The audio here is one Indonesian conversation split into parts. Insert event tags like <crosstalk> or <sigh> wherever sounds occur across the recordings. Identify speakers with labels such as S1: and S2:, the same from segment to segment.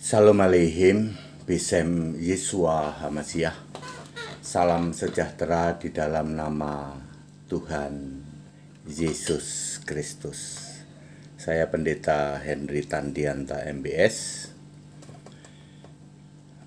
S1: Salam aleihim, Bisem Yesua Hamasyah Salam sejahtera di dalam nama Tuhan Yesus Kristus. Saya Pendeta Henry Tandianta MBS.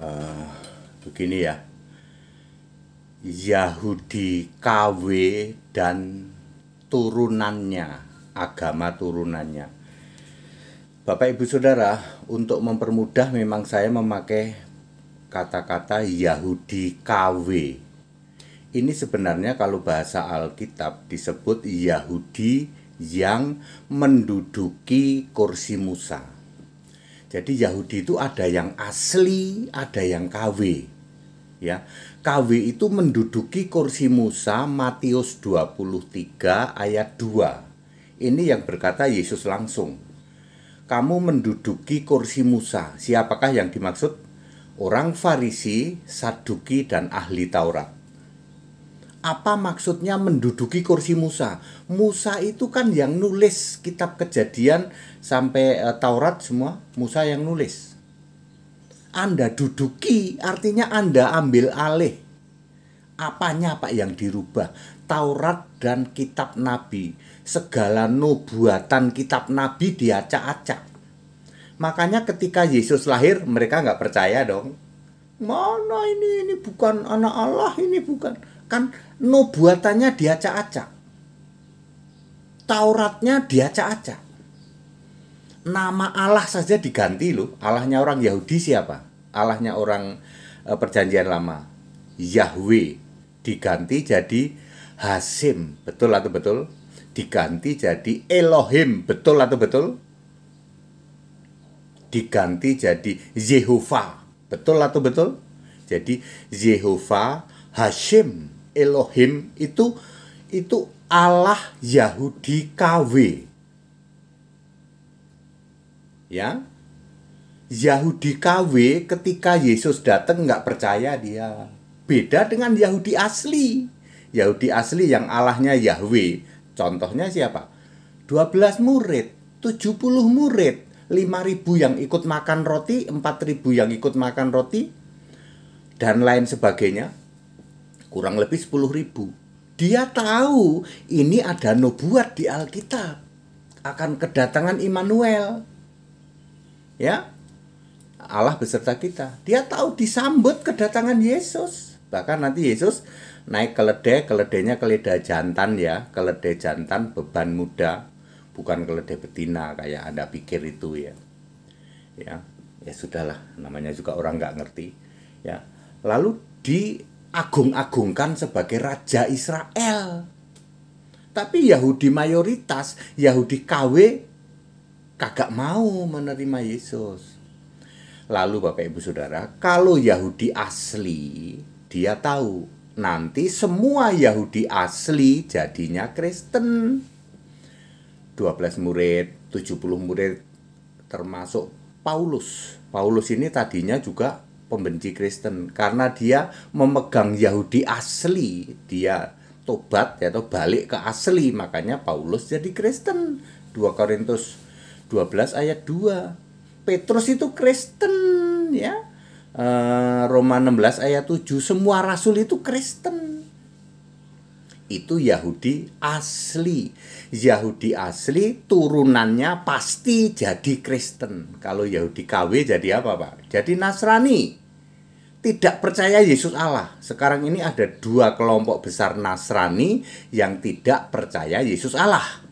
S1: Uh, eh, begini ya, Yahudi KW dan turunannya, agama turunannya Bapak Ibu Saudara, untuk mempermudah memang saya memakai kata-kata Yahudi KW. Ini sebenarnya kalau bahasa Alkitab disebut Yahudi yang menduduki kursi Musa. Jadi Yahudi itu ada yang asli, ada yang KW. Ya. KW itu menduduki kursi Musa Matius 23 ayat 2. Ini yang berkata Yesus langsung kamu menduduki kursi Musa. Siapakah yang dimaksud? Orang Farisi, Saduki, dan ahli Taurat. Apa maksudnya menduduki kursi Musa? Musa itu kan yang nulis kitab kejadian sampai e, Taurat semua, Musa yang nulis. Anda duduki artinya Anda ambil alih. Apanya Pak yang dirubah? Taurat dan kitab Nabi segala nubuatan kitab nabi diacak-acak. Makanya ketika Yesus lahir mereka nggak percaya dong. Mana ini ini bukan anak Allah ini bukan kan nubuatannya diacak-acak. Tauratnya diacak-acak. Nama Allah saja diganti loh. Allahnya orang Yahudi siapa? Allahnya orang eh, perjanjian lama. Yahweh diganti jadi Hasim. Betul atau betul? diganti jadi Elohim. Betul atau betul? Diganti jadi Yehova. Betul atau betul? Jadi Yehova Hashem Elohim itu itu Allah Yahudi KW. Ya, Yahudi KW ketika Yesus datang nggak percaya dia. Beda dengan Yahudi asli. Yahudi asli yang Allahnya Yahweh. Contohnya siapa? 12 murid, 70 murid, 5000 yang ikut makan roti, 4000 yang ikut makan roti dan lain sebagainya. Kurang lebih 10.000. Dia tahu ini ada nubuat di Alkitab akan kedatangan Immanuel. Ya. Allah beserta kita. Dia tahu disambut kedatangan Yesus. Bahkan nanti Yesus naik keledai, keledainya keledai jantan ya, keledai jantan beban muda, bukan keledai betina kayak Anda pikir itu ya. Ya, ya sudahlah, namanya juga orang nggak ngerti. Ya, lalu diagung-agungkan sebagai raja Israel. Tapi Yahudi mayoritas, Yahudi KW kagak mau menerima Yesus. Lalu Bapak Ibu Saudara, kalau Yahudi asli, dia tahu nanti semua Yahudi asli jadinya Kristen. 12 murid, 70 murid termasuk Paulus. Paulus ini tadinya juga pembenci Kristen karena dia memegang Yahudi asli. Dia tobat atau balik ke asli, makanya Paulus jadi Kristen. 2 Korintus 12 ayat 2. Petrus itu Kristen ya Eh, Roma 16 ayat 7 semua rasul itu Kristen. Itu Yahudi asli. Yahudi asli turunannya pasti jadi Kristen. Kalau Yahudi KW jadi apa, Pak? Jadi Nasrani. Tidak percaya Yesus Allah. Sekarang ini ada dua kelompok besar Nasrani yang tidak percaya Yesus Allah,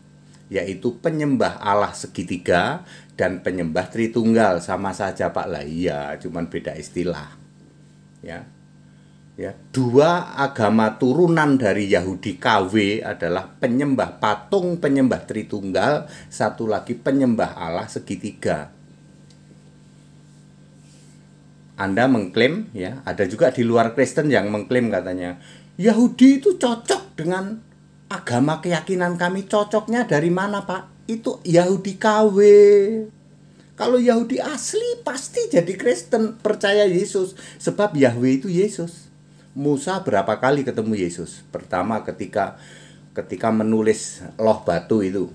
S1: yaitu penyembah Allah segitiga dan penyembah Tritunggal sama saja Pak lah iya cuman beda istilah ya ya dua agama turunan dari Yahudi KW adalah penyembah patung penyembah Tritunggal satu lagi penyembah Allah segitiga Anda mengklaim ya ada juga di luar Kristen yang mengklaim katanya Yahudi itu cocok dengan agama keyakinan kami cocoknya dari mana Pak itu Yahudi KW. Kalau Yahudi asli pasti jadi Kristen percaya Yesus sebab Yahweh itu Yesus. Musa berapa kali ketemu Yesus? Pertama ketika ketika menulis loh batu itu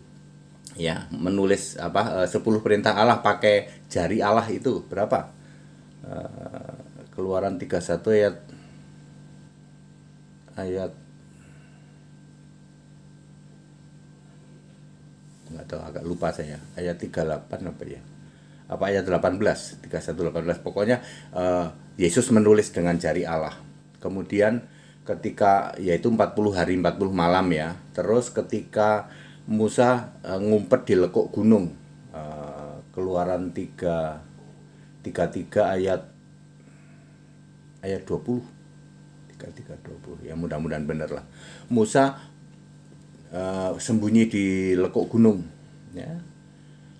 S1: ya menulis apa eh, sepuluh perintah Allah pakai jari Allah itu berapa eh, keluaran 31 ayat ayat nggak tahu agak lupa saya ayat 38 apa ya apa ayat 18 18 pokoknya uh, Yesus menulis dengan jari Allah kemudian ketika yaitu 40 hari 40 malam ya terus ketika Musa uh, ngumpet di lekuk gunung uh, keluaran 3 33 ayat ayat 20 33 20 ya mudah-mudahan bener lah Musa uh, sembunyi di lekuk gunung ya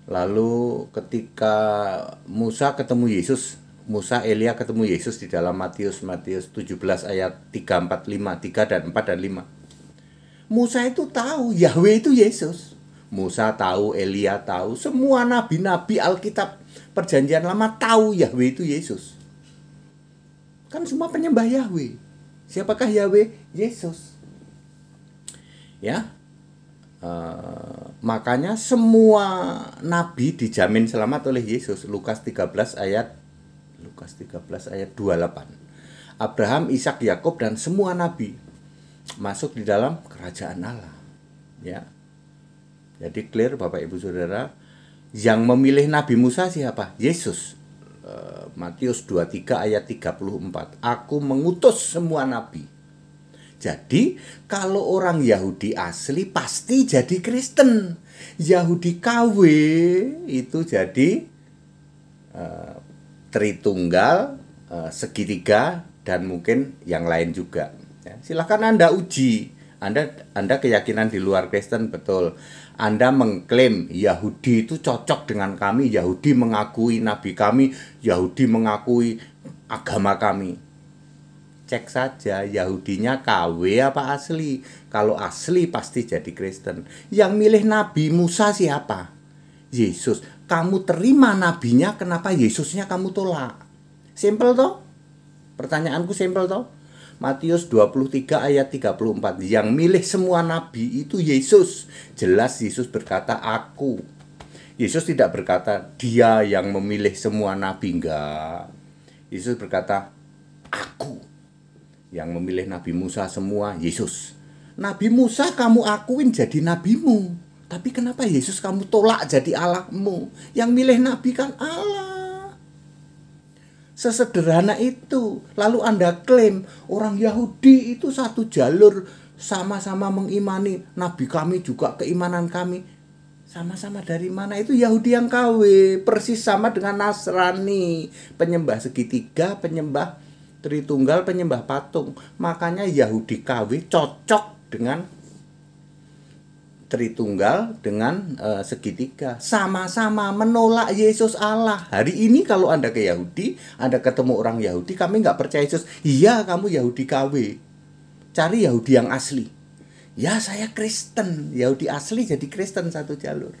S1: lalu ketika Musa ketemu Yesus Musa Elia ketemu Yesus di dalam Matius Matius 17 ayat 3 4 5 3 dan 4 dan 5 Musa itu tahu Yahweh itu Yesus Musa tahu Elia tahu semua nabi-nabi Alkitab perjanjian lama tahu Yahweh itu Yesus kan semua penyembah Yahweh siapakah Yahweh Yesus ya Uh, makanya semua nabi dijamin selamat oleh Yesus. Lukas 13 ayat Lukas 13 ayat 28. Abraham, Ishak, Yakob dan semua nabi masuk di dalam kerajaan Allah. Ya. Jadi clear Bapak Ibu Saudara, yang memilih Nabi Musa siapa? Yesus. Uh, Matius 23 ayat 34. Aku mengutus semua nabi jadi, kalau orang Yahudi asli pasti jadi Kristen. Yahudi KW itu jadi uh, Tritunggal, uh, segitiga, dan mungkin yang lain juga. Ya, silahkan Anda uji. Anda, Anda keyakinan di luar Kristen betul. Anda mengklaim Yahudi itu cocok dengan kami, Yahudi mengakui nabi kami, Yahudi mengakui agama kami cek saja Yahudinya KW apa asli. Kalau asli pasti jadi Kristen. Yang milih Nabi Musa siapa? Yesus. Kamu terima nabinya, kenapa Yesusnya kamu tolak? Simpel toh? Pertanyaanku simpel toh? Matius 23 ayat 34 Yang milih semua nabi itu Yesus Jelas Yesus berkata aku Yesus tidak berkata dia yang memilih semua nabi Enggak Yesus berkata aku yang memilih Nabi Musa semua Yesus. Nabi Musa kamu akuin jadi nabimu. Tapi kenapa Yesus kamu tolak jadi Allahmu? Yang milih nabi kan Allah. Sesederhana itu. Lalu Anda klaim orang Yahudi itu satu jalur sama-sama mengimani nabi kami juga keimanan kami sama-sama dari mana itu Yahudi yang KW persis sama dengan Nasrani penyembah segitiga penyembah Tritunggal penyembah patung. Makanya Yahudi KW cocok dengan Tritunggal dengan e, segitiga. Sama-sama menolak Yesus Allah. Hari ini kalau Anda ke Yahudi, Anda ketemu orang Yahudi, kami nggak percaya Yesus. Iya, kamu Yahudi KW. Cari Yahudi yang asli. Ya, saya Kristen. Yahudi asli jadi Kristen satu jalur.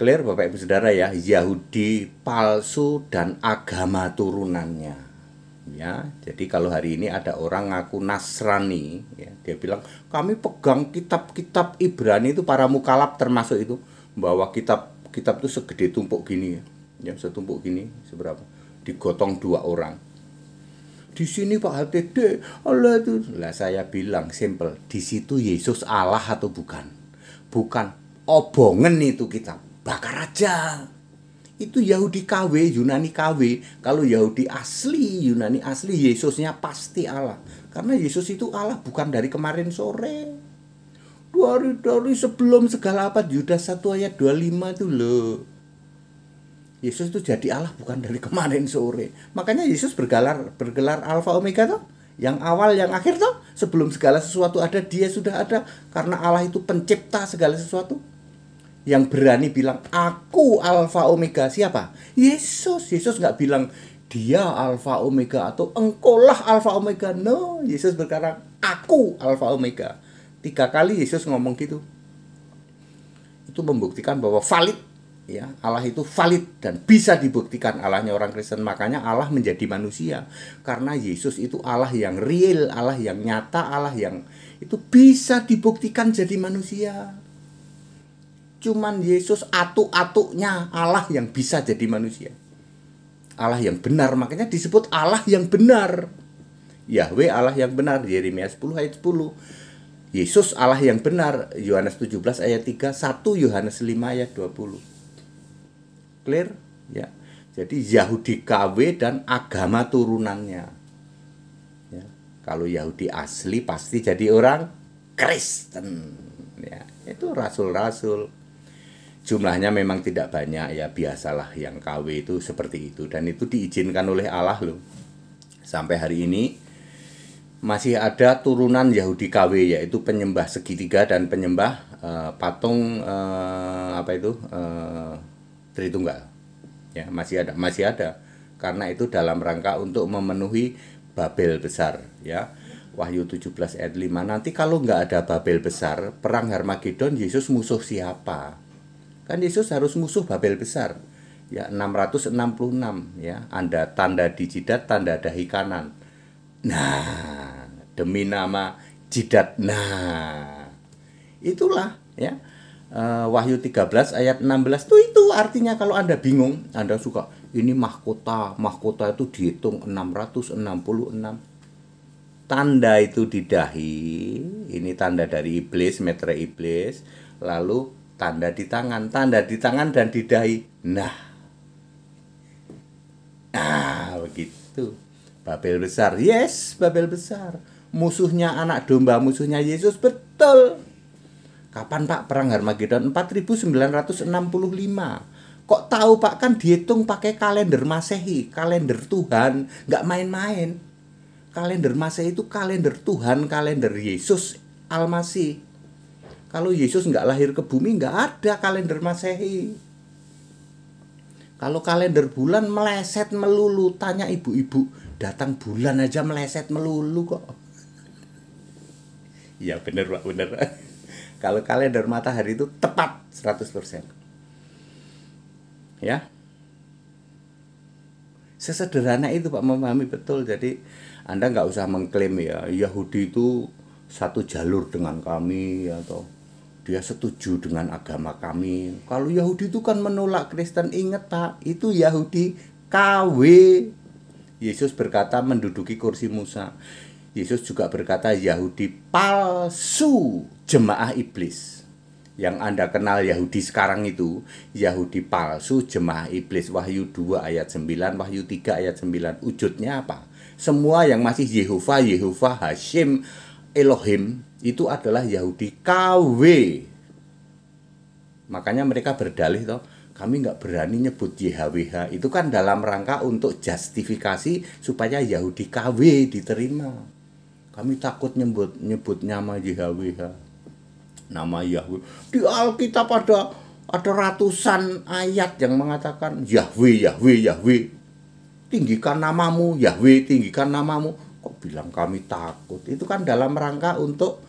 S1: Clear Bapak Ibu Saudara ya, Yahudi palsu dan agama turunannya ya jadi kalau hari ini ada orang ngaku Nasrani ya, dia bilang kami pegang kitab-kitab Ibrani itu para mukalab termasuk itu bahwa kitab kitab itu segede tumpuk gini ya ya setumpuk gini seberapa digotong dua orang di sini Pak HTD Allah itu lah saya bilang simple di situ Yesus Allah atau bukan bukan obongan itu kitab bakar aja itu Yahudi KW, Yunani KW. Kalau Yahudi asli, Yunani asli, Yesusnya pasti Allah. Karena Yesus itu Allah bukan dari kemarin sore. Dari, dari sebelum segala apa, Yudas satu ayat 25 itu loh. Yesus itu jadi Allah bukan dari kemarin sore. Makanya Yesus bergelar bergelar Alfa Omega tuh. Yang awal, yang akhir tuh. Sebelum segala sesuatu ada, dia sudah ada. Karena Allah itu pencipta segala sesuatu yang berani bilang aku alfa omega siapa? Yesus. Yesus nggak bilang dia alfa omega atau engkolah alfa omega. No, Yesus berkata aku alfa omega. Tiga kali Yesus ngomong gitu. Itu membuktikan bahwa valid ya Allah itu valid dan bisa dibuktikan Allahnya orang Kristen makanya Allah menjadi manusia karena Yesus itu Allah yang real Allah yang nyata Allah yang itu bisa dibuktikan jadi manusia Cuman Yesus atu-atunya Allah yang bisa jadi manusia. Allah yang benar, makanya disebut Allah yang benar. Yahweh Allah yang benar, Yeremia 10 ayat 10. Yesus Allah yang benar, Yohanes 17 ayat 3, 1 Yohanes 5 ayat 20. Clear? Ya. Jadi Yahudi KW dan agama turunannya. Ya. Kalau Yahudi asli pasti jadi orang Kristen. Ya. Itu rasul-rasul jumlahnya memang tidak banyak ya biasalah yang KW itu seperti itu dan itu diizinkan oleh Allah loh sampai hari ini masih ada turunan Yahudi KW yaitu penyembah segitiga dan penyembah uh, patung uh, apa itu uh, Tritunggal ya masih ada masih ada karena itu dalam rangka untuk memenuhi Babel besar ya Wahyu 17 ayat 5 nanti kalau nggak ada Babel besar perang Harmagedon Yesus musuh siapa Kan Yesus harus musuh Babel besar. Ya 666 ya, Anda tanda di jidat, tanda dahi kanan. Nah, demi nama jidat. Nah, itulah ya. Uh, Wahyu 13 ayat 16 tuh itu artinya kalau Anda bingung, Anda suka ini mahkota, mahkota itu dihitung 666 tanda itu di dahi, ini tanda dari iblis, metre iblis, lalu tanda di tangan, tanda di tangan dan di dahi. Nah, ah begitu. Babel besar, yes, Babel besar. Musuhnya anak domba, musuhnya Yesus, betul. Kapan Pak perang Harmagedon 4965? Kok tahu Pak kan dihitung pakai kalender Masehi, kalender Tuhan, nggak main-main. Kalender Masehi itu kalender Tuhan, kalender Yesus Almasih kalau Yesus nggak lahir ke bumi nggak ada kalender masehi. Kalau kalender bulan meleset melulu, tanya ibu-ibu, datang bulan aja meleset melulu kok. <laughs> Iya bener pak bener. <laughs> Kalau kalender matahari itu tepat 100%. Ya. Sesederhana itu pak memahami betul. Jadi Anda nggak usah mengklaim ya Yahudi itu satu jalur dengan kami atau dia setuju dengan agama kami. Kalau Yahudi itu kan menolak Kristen, ingat Pak, itu Yahudi KW. Yesus berkata menduduki kursi Musa. Yesus juga berkata Yahudi palsu, jemaah iblis. Yang Anda kenal Yahudi sekarang itu, Yahudi palsu, jemaah iblis. Wahyu 2 ayat 9, Wahyu 3 ayat 9. Wujudnya apa? Semua yang masih Yehova, Yehova, Hashim, Elohim itu adalah Yahudi KW. Makanya mereka berdalih toh, kami nggak berani nyebut YHWH. Itu kan dalam rangka untuk justifikasi supaya Yahudi KW diterima. Kami takut nyebut nyebut nama YHWH. Nama Yahweh. Di Alkitab ada ada ratusan ayat yang mengatakan Yahweh, Yahweh, Yahweh. Tinggikan namamu, Yahweh, tinggikan namamu bilang kami takut itu kan dalam rangka untuk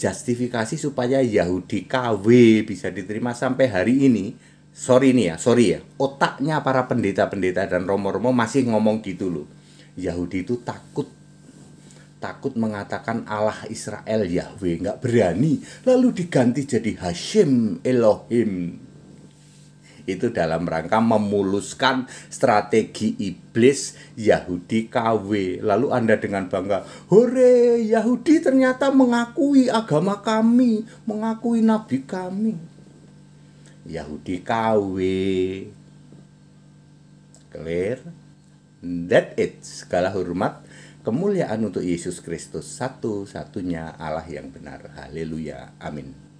S1: justifikasi supaya Yahudi KW bisa diterima sampai hari ini sorry nih ya sorry ya otaknya para pendeta-pendeta dan romo-romo masih ngomong gitu loh Yahudi itu takut takut mengatakan Allah Israel Yahweh nggak berani lalu diganti jadi Hashim Elohim itu dalam rangka memuluskan strategi iblis Yahudi KW. Lalu Anda dengan bangga, "Hore, Yahudi ternyata mengakui agama kami, mengakui nabi kami." Yahudi KW. Clear? That it. Segala hormat, kemuliaan untuk Yesus Kristus satu-satunya Allah yang benar. Haleluya. Amin.